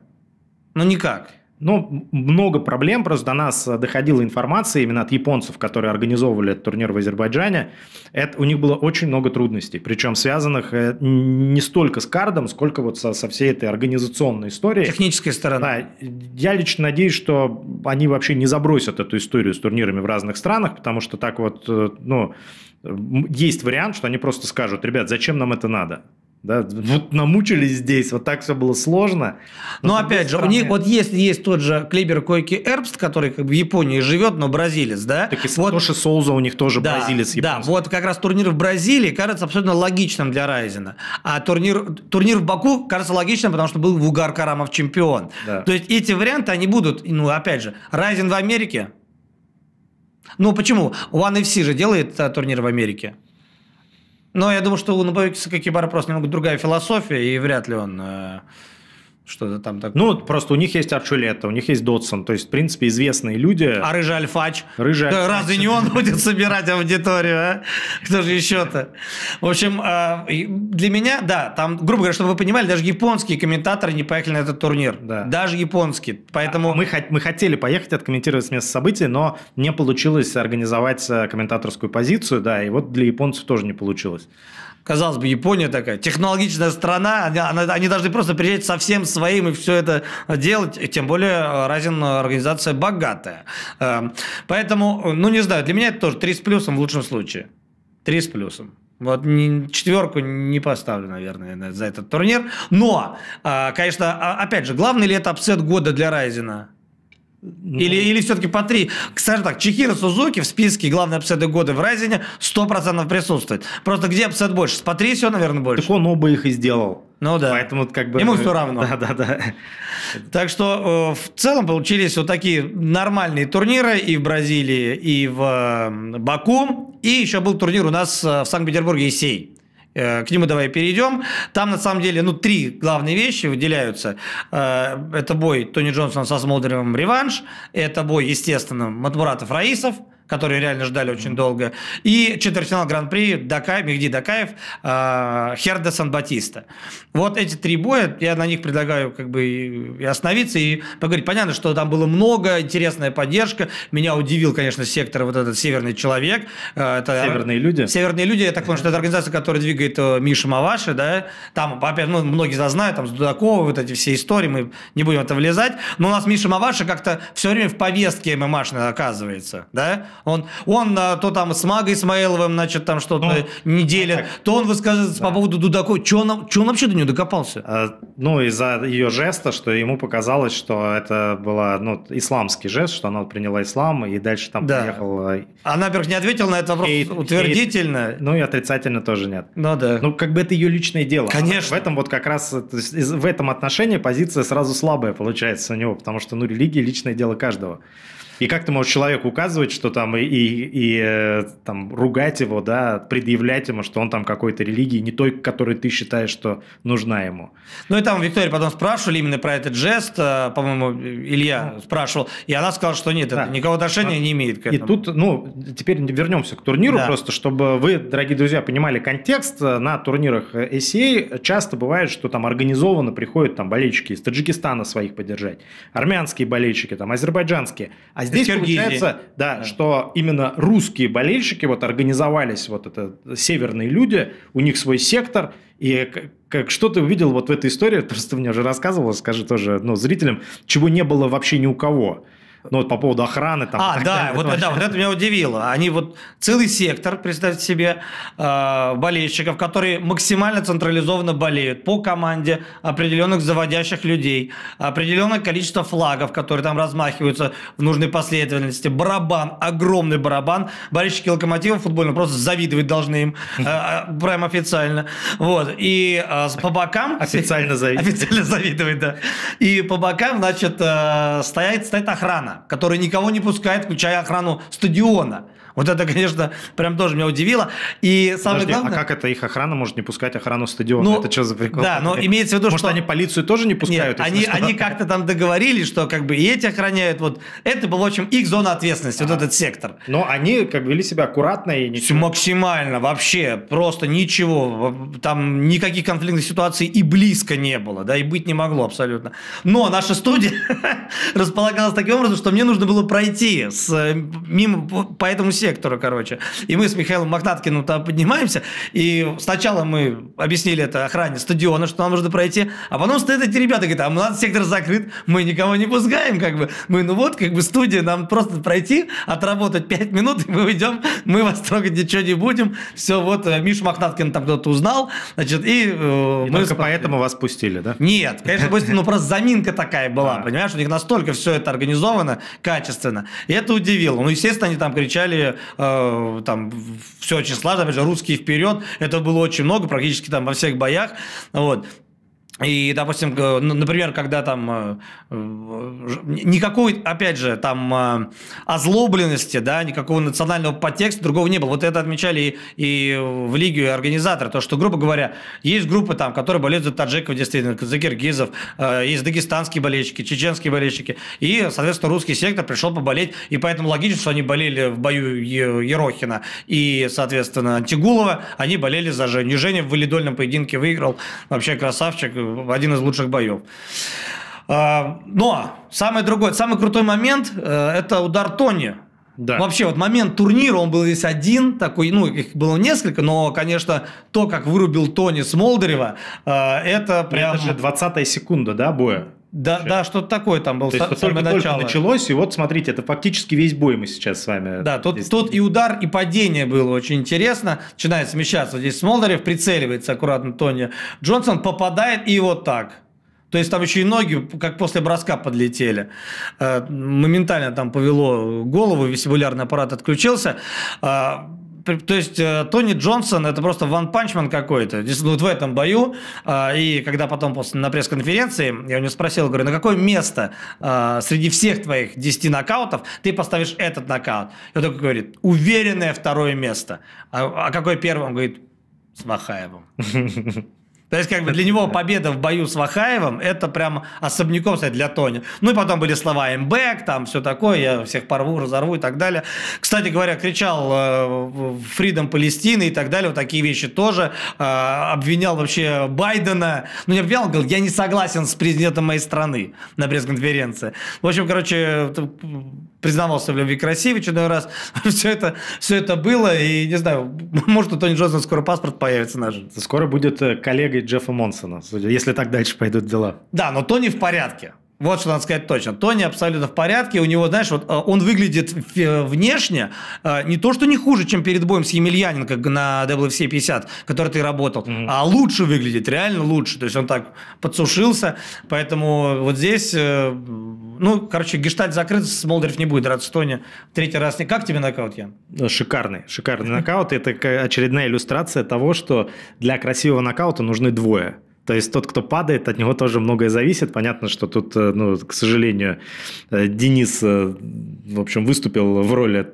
Ну, никак. Ну, много проблем. Просто до нас э, доходила информация именно от японцев, которые организовывали этот турнир в Азербайджане. Это, у них было очень много трудностей, причем связанных э, не столько с кардом, сколько вот со, со всей этой организационной историей. Техническая сторона. Да, я лично надеюсь, что они вообще не забросят эту историю с турнирами в разных странах, потому что так вот, э, ну, есть вариант, что они просто скажут, ребят, зачем нам это надо? Да, вот намучились здесь, вот так все было сложно. Но, но ну, опять же, страны... у них вот есть есть тот же Клибер Койки Эрбст, который как бы в Японии живет, но бразилец, да? Так и вот, Сатоши Соуза у них тоже да, бразилец. Японский. Да, вот как раз турнир в Бразилии кажется абсолютно логичным для Райзена. А турнир, турнир в Баку кажется логичным, потому что был Вугар Карамов чемпион. Да. То есть эти варианты, они будут, ну, опять же, Райзен в Америке. Ну, почему? One FC же делает а, турнир в Америке. Но я думаю, что у Набовикиса, как просто немного другая философия, и вряд ли он э, что-то там такое. Ну, просто у них есть Арчулетта, у них есть Дотсон, То есть, в принципе, известные люди. А Рыжий Альфач? Рыжий Альфач. Разве не он будет собирать аудиторию, а? Кто же еще-то? В общем, а, для меня, да, там, грубо говоря, чтобы вы понимали, даже японские комментаторы не поехали на этот турнир. Да. Даже японские. Поэтому... А, мы, мы хотели поехать откомментировать место событий, но не получилось организовать э, комментаторскую позицию, да, и вот для японцев тоже не получилось. Казалось бы, Япония такая технологичная страна, они, они должны просто приезжать со всем своим и все это делать, и тем более э, Райзен э, организация богатая. Эм, поэтому, э, ну не знаю, для меня это тоже 3 с плюсом в лучшем случае. 3 с плюсом. Вот не, четверку не поставлю, наверное, за этот турнир. Но, конечно, а, опять же, главный ли это апсет года для Райзена? Ну... Или, ну. или все-таки по три. Скажем так, Чехира Сузуки в списке главной апсеты года в Райзене 100% присутствует. Просто где апсет больше? С по три Патрисио, наверное, больше. Так он оба их и сделал. Ну да. Поэтому как бы... Ему все равно. Да, да, да. Так что э, в целом получились вот такие нормальные турниры и в Бразилии, и в Баку. И еще был турнир у нас э, в Санкт-Петербурге, и сей Э, к нему давай перейдем. Там, на самом деле, ну, три главные вещи выделяются. Э, это бой Тони Джонсона со Смолдеровым реванш, это бой, естественно, Матмуратов Раисов – которые реально ждали очень долго. И четвертьфинал Гран-при Дакай, Мехди Дакаев, э, Херда Сан-Батиста. Вот эти три боя, я на них предлагаю как бы и остановиться и поговорить. Понятно, что там было много, интересная поддержка. Меня удивил, конечно, сектор вот этот «Северный человек». А, это, «Северные люди». «Северные люди», я так понимаю, что это организация, которая двигает э, Миша Маваши, да. Там, опять, ну, многие знают, там, с Дудакова, вот эти все истории, мы не будем в это влезать. Но у нас Миша Маваши как-то все время в повестке ММАшной оказывается, да он, он а, то там с Магой Исмаиловым, значит, там что-то ну, неделя, так, то он высказывается да. по поводу Дудакова. Че он, че он вообще до нее докопался? А, ну, из-за ее жеста, что ему показалось, что это была, ну, исламский жест, что она приняла ислам и дальше там да. приехала. А она, во-первых, не ответила на этот вопрос и, утвердительно. И, ну и отрицательно тоже нет. Ну да. Ну, как бы это ее личное дело. Конечно. Она, в этом вот как раз, э, есть, в этом отношении позиция сразу слабая получается у него, потому что, ну, религия – личное дело каждого. И как ты можешь человеку указывать, что там и, и, и э, там ругать его, да, предъявлять ему, что он там какой-то религии, не той, которой ты считаешь, что нужна ему. Ну и там Виктория потом спрашивали именно про этот жест, э, по-моему, Илья спрашивал, и она сказала, что нет, да. это никакого отношения Но... А, не имеет к этому. И тут, ну, теперь вернемся к турниру да. просто, чтобы вы, дорогие друзья, понимали контекст. Э, на турнирах ACA а часто бывает, что там организованно приходят там болельщики из Таджикистана своих поддержать, армянские болельщики, там азербайджанские, а а здесь получается, да, да, что именно русские болельщики вот организовались, вот это э, северные люди, у них свой сектор, и как, что ты увидел вот в этой истории, то, что ты мне уже рассказывал, скажи тоже ну, зрителям, чего не было вообще ни у кого. Ну вот по поводу охраны там. А, да, вот, вообще... да, вот это меня удивило. Они вот целый сектор, представьте себе, э, болельщиков, которые максимально централизованно болеют по команде определенных заводящих людей, определенное количество флагов, которые там размахиваются в нужной последовательности, барабан, огромный барабан. Болельщики локомотива футбольно просто завидовать должны им, э, э прям официально. Вот, и э, по бокам... Официально завидовать. Официально завидовать, да. И по бокам, значит, э, стоит, стоит охрана который никого не пускает, включая охрану стадиона. Вот это, конечно, прям тоже меня удивило. И самое Подожди, а главное... а как это их охрана может не пускать охрану стадиона? Ну, это что за прикол? Да, но имеется в виду, может, что... Может, они полицию тоже не пускают? Нет, они, они как-то там договорились, что как бы и эти охраняют. Вот это был, в общем, их зона ответственности, а. вот этот сектор. Но они как бы вели себя аккуратно и ничего. Максимально, вообще, просто ничего. Там никаких конфликтных ситуаций и близко не было, да, и быть не могло абсолютно. Но наша студия располагалась таким образом, что мне нужно было пройти с, мимо по этому сектору, короче. И мы с Михаилом Мохнаткиным там поднимаемся, и сначала мы объяснили это охране стадиона, что нам нужно пройти, а потом стоят эти ребята, говорят, а у нас сектор закрыт, мы никого не пускаем, как бы. Мы, ну вот, как бы студия, нам просто пройти, отработать 5 минут, и мы уйдем, мы вас трогать ничего не будем. Все, вот, э, Миш Мохнаткин там кто-то узнал, значит, и... Э, и мы только поэтому вас пустили, да? Нет, конечно, пустили, ну просто заминка такая была, а. понимаешь, у них настолько все это организовано качественно. И это удивило. Ну, естественно, они там кричали э, там все очень сложно, опять же, русские вперед, это было очень много, практически там во всех боях, вот, и, допустим, ну, например, когда там э, никакой, опять же, там э, озлобленности, да, никакого национального подтекста другого не было. Вот это отмечали и, и в Лиге, и организаторы. То, что, грубо говоря, есть группы там, которые болеют за таджиков, действительно, за киргизов, есть э, дагестанские болельщики, чеченские болельщики. И, соответственно, русский сектор пришел поболеть. И поэтому логично, что они болели в бою Ерохина и, соответственно, Антигулова. Они болели за Женю. Женя в валидольном поединке выиграл. Вообще красавчик один из лучших боев. А, но самый другой, самый крутой момент э, – это удар Тони. Да. Вообще, вот момент турнира, он был здесь один, такой, ну, их было несколько, но, конечно, то, как вырубил Тони Смолдерева, э, ну, это прям... Это же 20-я секунда, да, боя? Да, да, что-то такое там было. То есть, самое только, только началось, и вот смотрите, это фактически весь бой мы сейчас с вами. Да, тут, здесь... тут и удар, и падение было очень интересно. Начинает смещаться. Здесь Смолдарев прицеливается аккуратно Тони. Джонсон попадает и вот так. То есть там еще и ноги, как после броска, подлетели. Э, моментально там повело голову, вестибулярный аппарат отключился. А, то есть э, Тони Джонсон это просто Ван Панчман какой-то, ну, вот в этом бою. Э, и когда потом после, на пресс-конференции я у него спросил, говорю, на какое место э, среди всех твоих 10 нокаутов ты поставишь этот нокаут? И он такой говорит, уверенное второе место. А, а какое первое? Он говорит, с Махаевым. То есть, как бы для него победа в бою с Вахаевым – это прям особняком, кстати, для Тони. Ну и потом были слова «имбэк», там все такое, я всех порву, разорву и так далее. Кстати говоря, кричал «фридом э, Палестины» и так далее, вот такие вещи тоже. Э, обвинял вообще Байдена, ну не обвинял, говорил, я не согласен с президентом моей страны на пресс-конференции. В общем, короче, признавался в любви к красивой очередной раз. все это, все это было, и не знаю, может, у Тони Джонсона скоро паспорт появится наш. Скоро будет э, коллегой Джеффа Монсона, если так дальше пойдут дела. Да, но то не в порядке. Вот что надо сказать точно. Тони абсолютно в порядке. У него, знаешь, вот э, он выглядит внешне э, не то, что не хуже, чем перед боем с Емельяненко на WFC 50, который ты работал, mm-hmm. а лучше выглядит, реально лучше. То есть он так подсушился. Поэтому вот здесь, э, ну, короче, гештальт закрыт, Смолдерев не будет драться с Тони. Третий раз не. Как тебе нокаут, Ян? Ну, шикарный, шикарный нокаут. Это очередная иллюстрация того, что для красивого нокаута нужны двое – то есть тот, кто падает, от него тоже многое зависит. Понятно, что тут, э, ну, к сожалению, э, Денис, э, в общем, выступил в роли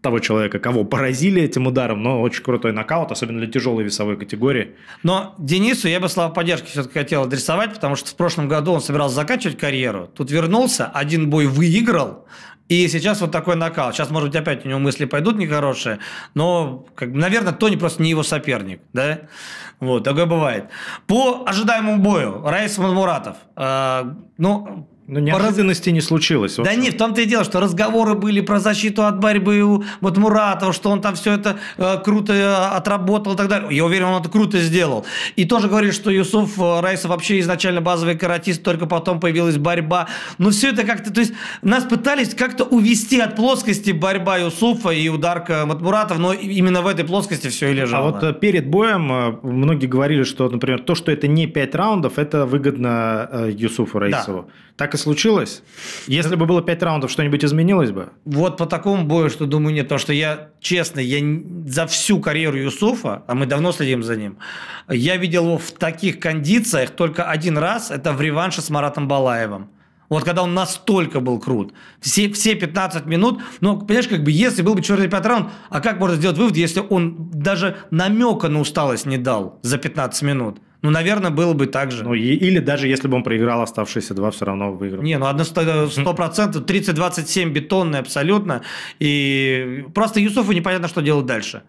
того человека, кого поразили этим ударом, но очень крутой нокаут, особенно для тяжелой весовой категории. Но Денису я бы слова поддержки все-таки хотел адресовать, потому что в прошлом году он собирался заканчивать карьеру, тут вернулся, один бой выиграл, и сейчас вот такой накал. Сейчас, может быть, опять у него мысли пойдут нехорошие, но, как, наверное, Тони просто не его соперник. Да? Вот, такое бывает. По ожидаемому бою Раис Мамуратов. Э, ну, но ну, неожиданности не случилось. Вообще. Да не, в том-то и дело, что разговоры были про защиту от борьбы у вот Муратова, что он там все это э, круто э, отработал и так далее. Я уверен, он это круто сделал. И тоже говорит, что Юсуф э, Райса вообще изначально базовый каратист, только потом появилась борьба. Но все это как-то... То есть нас пытались как-то увести от плоскости борьба Юсуфа и ударка Матмуратов, но именно в этой плоскости все и лежало. А вот э, перед боем э, многие говорили, что, например, то, что это не пять раундов, это выгодно э, Юсуфу Раисову. Да. Так и случилось? Если бы было пять раундов, что-нибудь изменилось бы? Вот по такому бою, что думаю, нет. Потому что я, честно, я за всю карьеру Юсуфа, а мы давно следим за ним, я видел его в таких кондициях только один раз. Это в реванше с Маратом Балаевым. Вот когда он настолько был крут. Все, все 15 минут. но ну, понимаешь, как бы если был бы четвертый пятый раунд, а как можно сделать вывод, если он даже намека на усталость не дал за 15 минут? Ну, наверное, было бы так же. Ну, и, или даже если бы он проиграл оставшиеся два, все равно выиграл. Не, ну, одно 100%, 30-27 бетонные абсолютно. И просто Юсуфу непонятно, что делать дальше.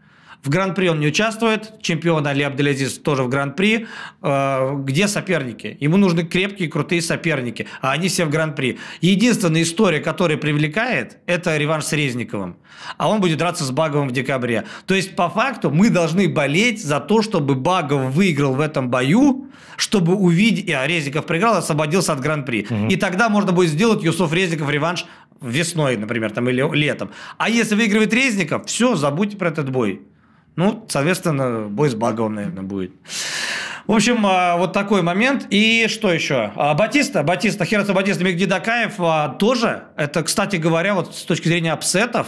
В Гран-при он не участвует, чемпион Али Абделязиз тоже в Гран-при. Э, где соперники? Ему нужны крепкие, крутые соперники, а они все в Гран-при. Единственная история, которая привлекает, это реванш с Резниковым. А он будет драться с Баговым в декабре. То есть, по факту, мы должны болеть за то, чтобы Багов выиграл в этом бою, чтобы увидеть... А Резников проиграл, освободился от Гран-при. Угу. И тогда можно будет сделать Юсуф Резников реванш весной, например, там, или летом. А если выигрывает Резников, все, забудьте про этот бой. Ну, соответственно, бой с Баговым, наверное, будет. В общем, а, вот такой момент. И что еще? А, Батиста, Батиста, Херца Батиста, Мегдидакаев а, тоже. Это, кстати говоря, вот с точки зрения апсетов,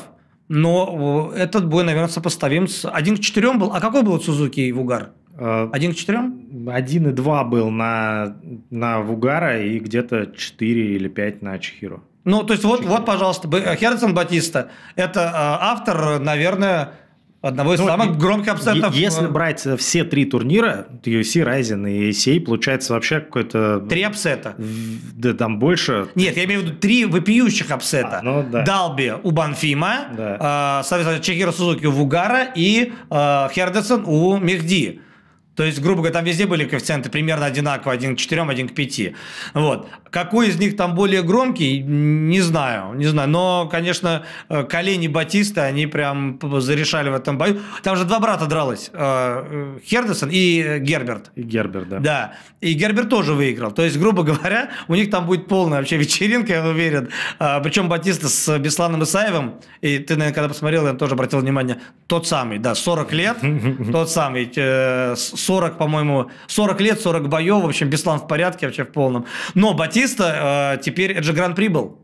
но э, этот бой, наверное, сопоставим с один к четырем был. А какой был от Сузуки и Вугар? Один к четырем. Один и два был на, на Вугара и где-то четыре или пять на Чхиру. Ну, то есть вот, вот пожалуйста, Херсон, Батиста. Это автор, наверное, Одного из ну, самых громких абсолютно. Если э, брать э, все три турнира, UFC, Ryzen и ACA, получается вообще какой-то... Три апсета. Да там больше. Нет, я имею в виду три вопиющих апсета. А, ну, да. Далби у Банфима, да. э, соответственно, Чехира Сузуки у Вугара и э, Хердесон у Мехди. То есть, грубо говоря, там везде были коэффициенты примерно одинаковые, один к 4, один к 5. Вот. Какой из них там более громкий, не знаю, не знаю. Но, конечно, э, колени Батиста, они прям зарешали в этом бою. Там же два брата дралось, э, э, Хердесон и Герберт. И Герберт, да. Да, и Герберт тоже выиграл. То есть, грубо говоря, у них там будет полная вообще вечеринка, я уверен. А, Причем Батиста с Бесланом Исаевым, и ты, наверное, когда посмотрел, я тоже обратил внимание, тот самый, да, 40 лет, тот самый, 40, по-моему, 40 лет, 40 боев, в общем, Беслан в порядке вообще в полном. Но Батиста э, теперь, это же гран-при был.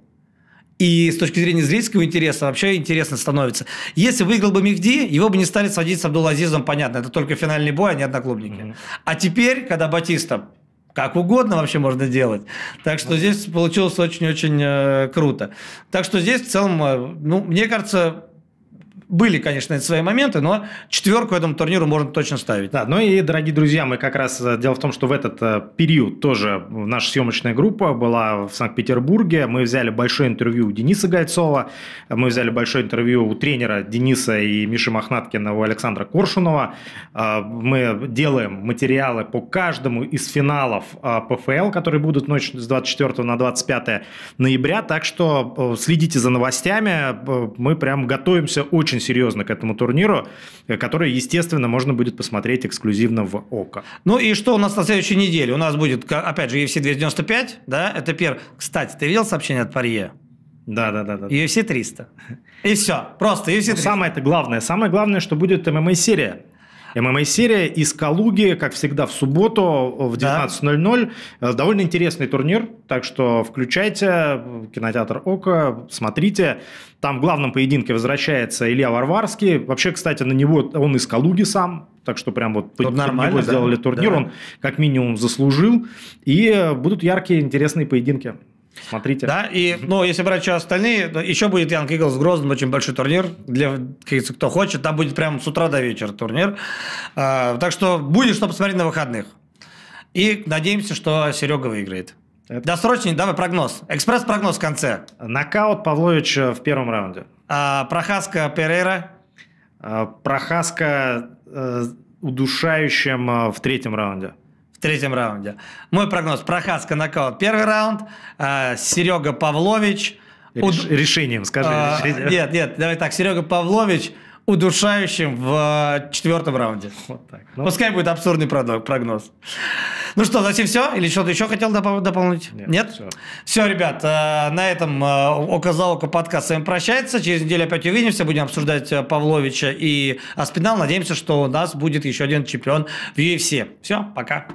И с точки зрения зрительского интереса вообще интересно становится. Если выиграл бы Мехди, его бы не стали сводить с Абдул-Азизом, понятно. Это только финальный бой, а не одноклубники. Mm-hmm. А теперь, когда Батиста как угодно вообще можно делать. Так что здесь получилось очень-очень э, круто. Так что здесь в целом, э, ну, мне кажется, были, конечно, свои моменты, но четверку этому турниру можно точно ставить. Да, ну и, дорогие друзья, мы как раз... Э, дело в том, что в этот э, период тоже наша съемочная группа была в Санкт-Петербурге. Мы взяли большое интервью у Дениса Гайцова, мы взяли большое интервью у тренера Дениса и Миши Мохнаткина, у Александра Коршунова. Э, мы делаем материалы по каждому из финалов ПФЛ, которые будут ночью с 24 на 25 ноября. Так что следите за новостями. Мы прям готовимся очень очень серьезно к этому турниру, э, который, естественно, можно будет посмотреть эксклюзивно в ОКО. Ну и что у нас на следующей неделе? У нас будет, опять же, UFC 295, да, это первый. Кстати, ты видел сообщение от Парье? Да, да, да, да. UFC 300. И все, просто UFC 300. Самое это главное, самое главное, что будет ММА серия. ММА-серия из Калуги, как всегда, в субботу в 19.00. Да. Э, довольно интересный турнир, так что включайте кинотеатр «Око», смотрите. Там в главном поединке возвращается Илья Варварский. Вообще, кстати, на него он из Калуги сам, так что прям вот под него да? сделали турнир, да. он как минимум заслужил. И будут яркие, интересные поединки. Смотрите. Да, и, ну, если брать еще остальные, еще будет Янг Иглс грозным очень большой турнир для, кто хочет. Там будет прям с утра до вечера турнир. А, так что будет что посмотреть на выходных. И надеемся, что Серега выиграет. Это... Досрочный, давай прогноз. Экспресс-прогноз в конце. Нокаут Павлович э, в первом раунде. А, Прохаска Перейра. А, Прохаска э, удушающим э, в третьем раунде третьем раунде. Мой прогноз. Прохаска нокаут первый раунд. А, Серега Павлович. Уд... Решением, скажи. А, решением. Нет, нет, давай так. Серега Павлович удушающим в четвертом раунде. Вот так. Ну, Пускай будет абсурдный прогноз. Ну что, зачем все? Или что-то еще хотел доп- дополнить? Нет. Нет? Все. все, ребят, э, на этом э, Око за Око подкаст с вами прощается. Через неделю опять увидимся. Будем обсуждать э, Павловича и Аспинал. Надеемся, что у нас будет еще один чемпион в UFC. Все, пока.